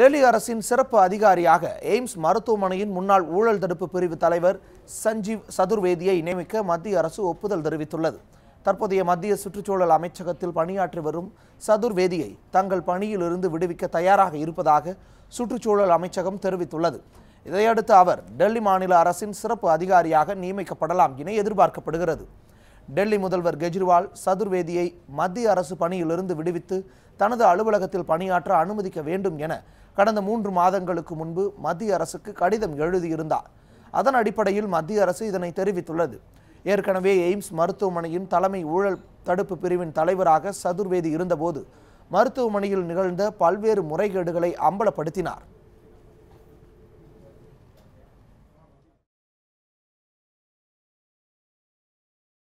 டெல்லி அரசின் சிறப்பு அதிகாரியாக எய்ம்ஸ் மருத்துவமனையின் முன்னாள் ஊழல் தடுப்பு பிரிவு தலைவர் சஞ்சீவ் சதுர்வேதியை நியமிக்க மத்திய அரசு ஒப்புதல் தெரிவித்துள்ளது தற்போதைய மத்திய சுற்றுச்சூழல் அமைச்சகத்தில் பணியாற்றி வரும் சதுர்வேதியை தங்கள் பணியிலிருந்து விடுவிக்க தயாராக இருப்பதாக சுற்றுச்சூழல் அமைச்சகம் தெரிவித்துள்ளது இதையடுத்து அவர் டெல்லி மாநில அரசின் சிறப்பு அதிகாரியாக நியமிக்கப்படலாம் என எதிர்பார்க்கப்படுகிறது டெல்லி முதல்வர் கெஜ்ரிவால் சதுர்வேதியை மத்திய அரசு பணியிலிருந்து விடுவித்து தனது அலுவலகத்தில் பணியாற்ற அனுமதிக்க வேண்டும் என கடந்த மூன்று மாதங்களுக்கு முன்பு மத்திய அரசுக்கு கடிதம் எழுதியிருந்தார் அதன் அடிப்படையில் மத்திய அரசு இதனை தெரிவித்துள்ளது ஏற்கனவே எய்ம்ஸ் மருத்துவமனையின் தலைமை ஊழல் தடுப்பு பிரிவின் தலைவராக சதுர்வேதி இருந்தபோது மருத்துவமனையில் நிகழ்ந்த பல்வேறு முறைகேடுகளை அம்பலப்படுத்தினார்